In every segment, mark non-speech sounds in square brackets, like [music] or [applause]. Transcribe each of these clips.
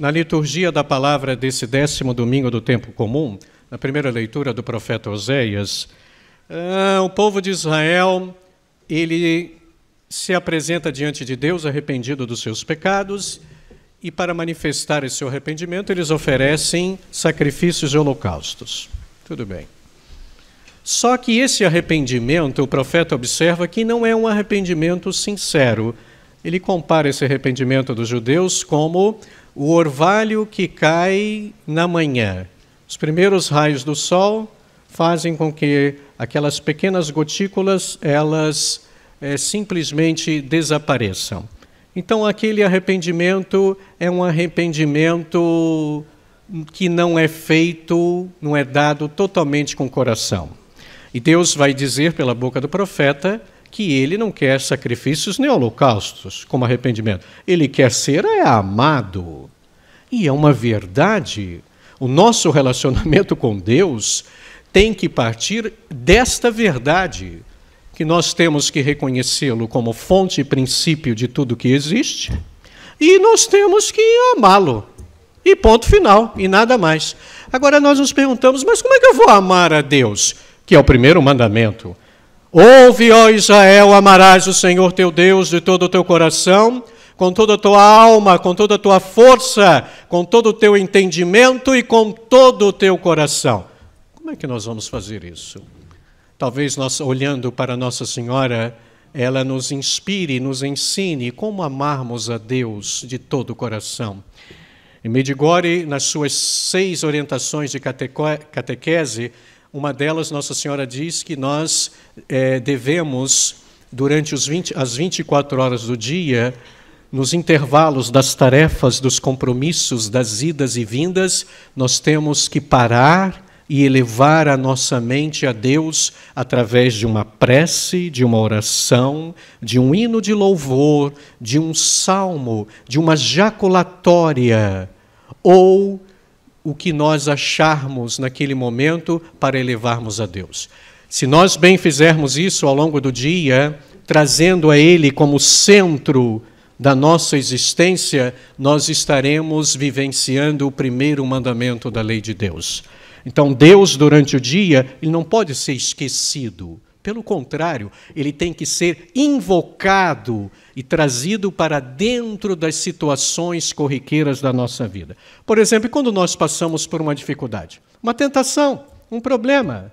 Na liturgia da palavra desse décimo domingo do tempo comum, na primeira leitura do profeta Oséias, uh, o povo de Israel ele se apresenta diante de Deus arrependido dos seus pecados e para manifestar esse arrependimento eles oferecem sacrifícios e holocaustos. Tudo bem. Só que esse arrependimento, o profeta observa que não é um arrependimento sincero. Ele compara esse arrependimento dos judeus como o orvalho que cai na manhã. Os primeiros raios do sol fazem com que aquelas pequenas gotículas elas é, simplesmente desapareçam. Então aquele arrependimento é um arrependimento que não é feito, não é dado totalmente com o coração. E Deus vai dizer pela boca do profeta que ele não quer sacrifícios nem holocaustos como arrependimento. Ele quer ser é amado. E é uma verdade. O nosso [laughs] relacionamento com Deus tem que partir desta verdade, que nós temos que reconhecê-lo como fonte e princípio de tudo que existe, e nós temos que amá-lo. E ponto final, e nada mais. Agora nós nos perguntamos, mas como é que eu vou amar a Deus? Que é o primeiro mandamento. Ouve, ó Israel, amarás o Senhor teu Deus de todo o teu coração, com toda a tua alma, com toda a tua força, com todo o teu entendimento e com todo o teu coração. Como é que nós vamos fazer isso? Talvez nós, olhando para Nossa Senhora, ela nos inspire, nos ensine como amarmos a Deus de todo o coração. E Medigore, nas suas seis orientações de catequese, uma delas, Nossa Senhora diz que nós é, devemos, durante os 20, as 24 horas do dia, nos intervalos das tarefas, dos compromissos, das idas e vindas, nós temos que parar e elevar a nossa mente a Deus através de uma prece, de uma oração, de um hino de louvor, de um salmo, de uma jaculatória ou o que nós acharmos naquele momento para elevarmos a Deus. Se nós bem fizermos isso ao longo do dia, trazendo a Ele como centro da nossa existência, nós estaremos vivenciando o primeiro mandamento da lei de Deus. Então, Deus, durante o dia, ele não pode ser esquecido. Pelo contrário, ele tem que ser invocado e trazido para dentro das situações corriqueiras da nossa vida. Por exemplo, quando nós passamos por uma dificuldade, uma tentação, um problema.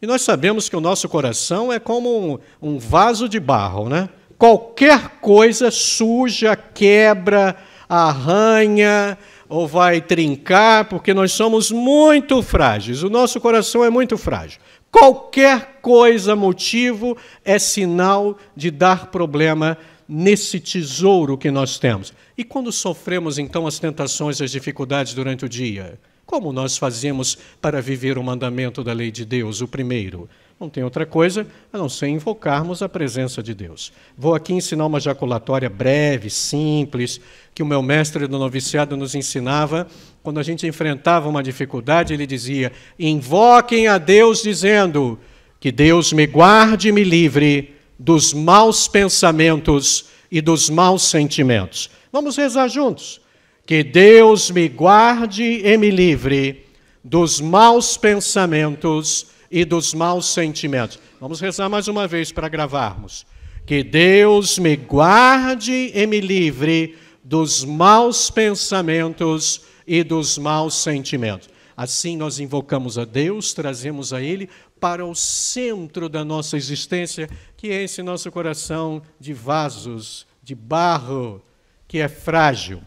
E nós sabemos que o nosso coração é como um, um vaso de barro, né? Qualquer coisa suja, quebra, arranha, ou vai trincar, porque nós somos muito frágeis. O nosso coração é muito frágil. Qualquer coisa, motivo, é sinal de dar problema nesse tesouro que nós temos. E quando sofremos, então, as tentações as dificuldades durante o dia? Como nós fazemos para viver o mandamento da lei de Deus, o primeiro? Não tem outra coisa a não ser invocarmos a presença de Deus. Vou aqui ensinar uma jaculatória breve, simples, que o meu mestre do noviciado nos ensinava. Quando a gente enfrentava uma dificuldade, ele dizia: Invoquem a Deus, dizendo: Que Deus me guarde e me livre dos maus pensamentos e dos maus sentimentos. Vamos rezar juntos. Que Deus me guarde e me livre dos maus pensamentos e dos maus sentimentos. Vamos rezar mais uma vez para gravarmos. Que Deus me guarde e me livre dos maus pensamentos e dos maus sentimentos. Assim nós invocamos a Deus, trazemos a Ele para o centro da nossa existência, que é esse nosso coração de vasos, de barro, que é frágil.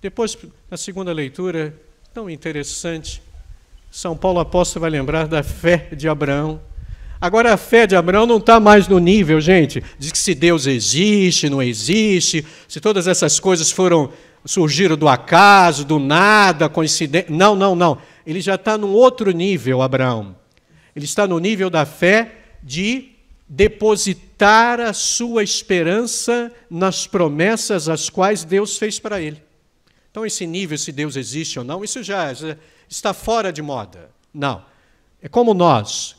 Depois, na segunda leitura, tão interessante, são Paulo apóstolo vai lembrar da fé de Abraão. Agora a fé de Abraão não está mais no nível, gente, de que se Deus existe, não existe, se todas essas coisas foram surgiram do acaso, do nada, coincidência. Não, não, não. Ele já está num outro nível, Abraão. Ele está no nível da fé de depositar a sua esperança nas promessas as quais Deus fez para ele. Então, esse nível, se Deus existe ou não, isso já, está fora de moda. Não. É como nós.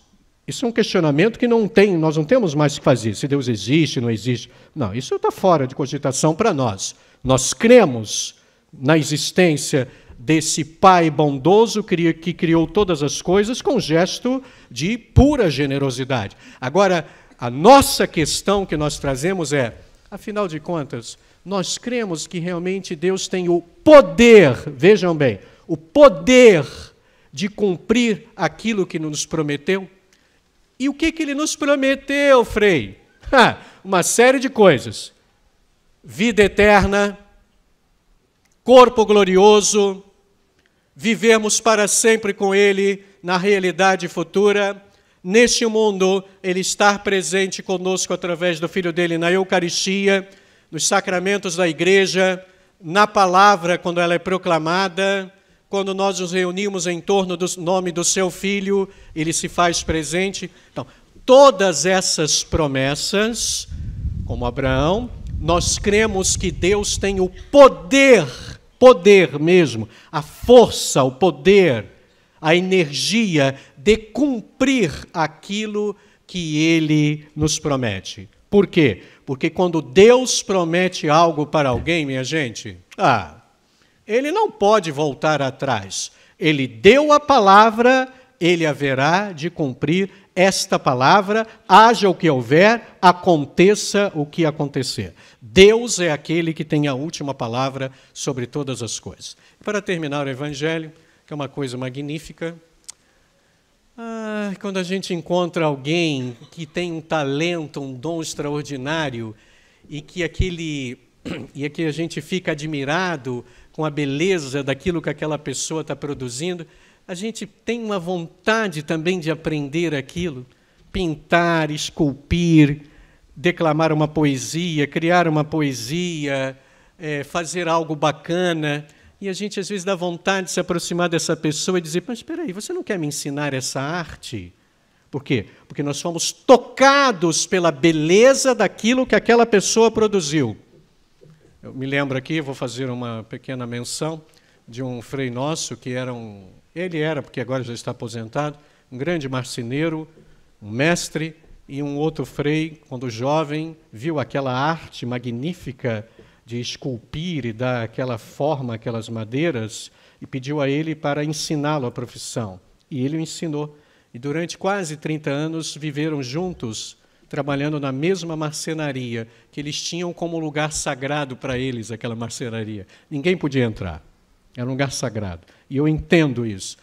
Isso é um questionamento que não tem, nós não temos mais que fazer. Se Deus existe, não existe. Não, isso está fora de cogitação para nós. Nós cremos na existência desse Pai bondoso que criou todas as coisas com gesto de pura generosidade. Agora, a nossa questão que nós trazemos é: afinal de contas, nós cremos que realmente Deus tem o poder, vejam bem, o poder de cumprir aquilo que nos prometeu? E o que, que ele nos prometeu, Frei? [laughs] Ha, uma série de coisas: vida eterna, corpo glorioso, vivermos para sempre com ele na realidade futura. Neste mundo, ele estar presente conosco através do Filho dele na Eucaristia, nos sacramentos da igreja, na palavra quando ela é proclamada, quando nós nos reunimos em torno do nome do seu filho, ele se faz presente. Então, todas essas promessas, como Abraão, nós cremos que Deus tem o poder, poder mesmo, a força, o poder, a energia de cumprir aquilo que ele nos promete. Por quê? Porque quando Deus promete algo para alguém, minha gente, ah, ele não pode voltar atrás. Ele deu a palavra, ele haverá de cumprir esta palavra, haja o que houver, aconteça o que acontecer. Deus é aquele que tem a última palavra sobre todas as coisas. Para terminar o Evangelho, que é uma coisa magnífica, ah, quando a gente encontra alguém que tem um talento, um dom extraordinário, e que aquele [clears throat] e aqui a gente fica admirado com a beleza daquilo que aquela pessoa está produzindo, a gente tem uma vontade também de aprender aquilo, pintar, esculpir, declamar uma poesia, criar uma poesia, é, fazer algo bacana. E a gente às vezes dá vontade de se aproximar dessa pessoa e dizer: Mas espera aí, você não quer me ensinar essa arte? Por quê? Porque nós fomos tocados pela beleza daquilo que aquela pessoa produziu. Eu me lembro aqui, vou fazer uma pequena menção de um frei nosso que era um, ele era, porque agora já está aposentado, um grande marceneiro, um mestre e um outro frei, quando jovem, viu aquela arte magnífica de esculpir e dar aquela forma aquelas madeiras e pediu a ele para ensiná-lo a profissão. E ele o ensinou. E durante quase 30 anos viveram juntos trabalhando na mesma marcenaria, que eles tinham como lugar sagrado para eles, aquela marcenaria. Ninguém podia entrar. Era um lugar sagrado. E eu entendo isso.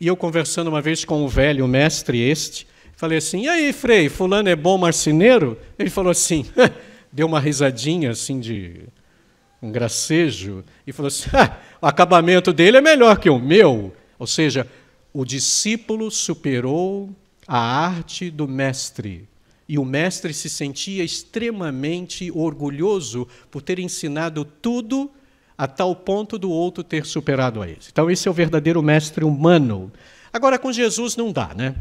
E eu conversando uma vez com o um velho, mestre este, falei assim: "E aí, Frei, fulano é bom marceneiro?" Ele falou assim, [laughs] deu uma risadinha assim de um gracejo e falou assim: ah, "O acabamento dele é melhor que o meu". Ou seja, o discípulo superou a arte do mestre. E o mestre se sentia extremamente orgulhoso por ter ensinado tudo a tal ponto do outro ter superado a ele. Então, esse é o verdadeiro mestre humano. Agora, com Jesus não dá, né?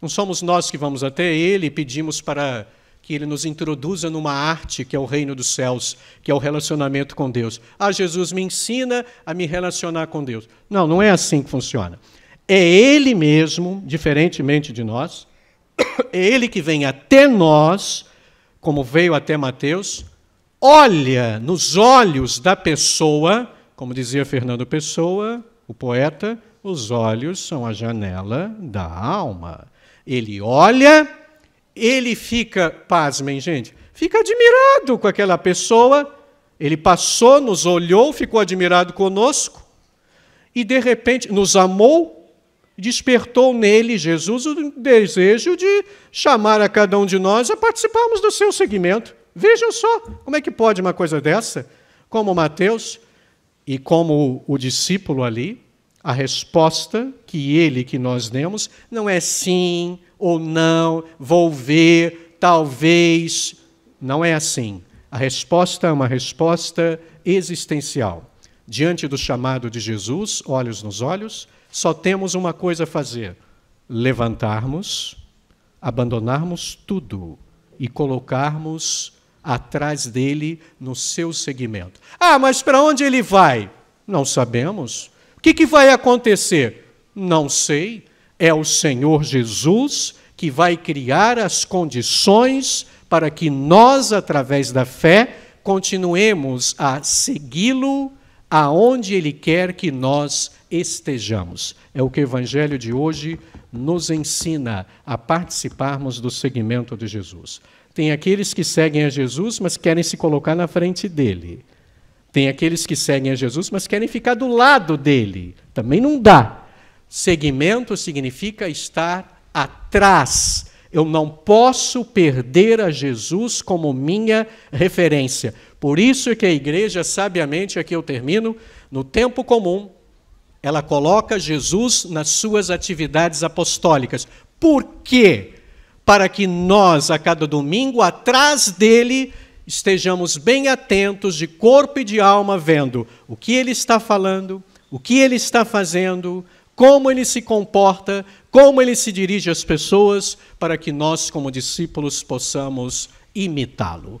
Não somos nós que vamos até ele e pedimos para que ele nos introduza numa arte que é o reino dos céus, que é o relacionamento com Deus. Ah, Jesus me ensina a me relacionar com Deus. Não, não é assim que funciona. É ele mesmo, diferentemente de nós, é ele que vem até nós, como veio até Mateus, olha nos olhos da pessoa, como dizia Fernando Pessoa, o poeta, os olhos são a janela da alma. Ele olha, ele fica, pasmem, gente, fica admirado com aquela pessoa. Ele passou, nos olhou, ficou admirado conosco e de repente nos amou despertou nele, Jesus, o desejo de chamar a cada um de nós a participarmos do seu segmento. Vejam só como é que pode uma coisa dessa. Como Mateus e como o discípulo ali, a resposta que ele, que nós demos, não é sim ou não, vou ver, talvez. Não é assim. A resposta é uma resposta existencial. Diante do chamado de Jesus, olhos nos olhos, só temos uma coisa a fazer: levantarmos, abandonarmos tudo e colocarmos atrás dele no seu segmento. Ah, mas para onde ele vai? Não sabemos. O que, que vai acontecer? Não sei. É o Senhor Jesus que vai criar as condições para que nós, através da fé, continuemos a segui-lo aonde Ele quer que nós estejamos. É o que o Evangelho de hoje nos ensina a participarmos do segmento de Jesus. Tem aqueles que seguem a Jesus, mas querem se colocar na frente dele. Tem aqueles que seguem a Jesus, mas querem ficar do lado dele. Também não dá. Segmento significa estar atrás. Eu não posso perder a Jesus como minha referência. Por isso que a igreja, sabiamente, aqui eu termino, no tempo comum, ela coloca Jesus nas suas atividades apostólicas. Por quê? Para que nós, a cada domingo, atrás dele, estejamos bem atentos de corpo e de alma, vendo o que ele está falando, o que ele está fazendo, como ele se comporta, como ele se dirige às pessoas, para que nós, como discípulos, possamos imitá-lo.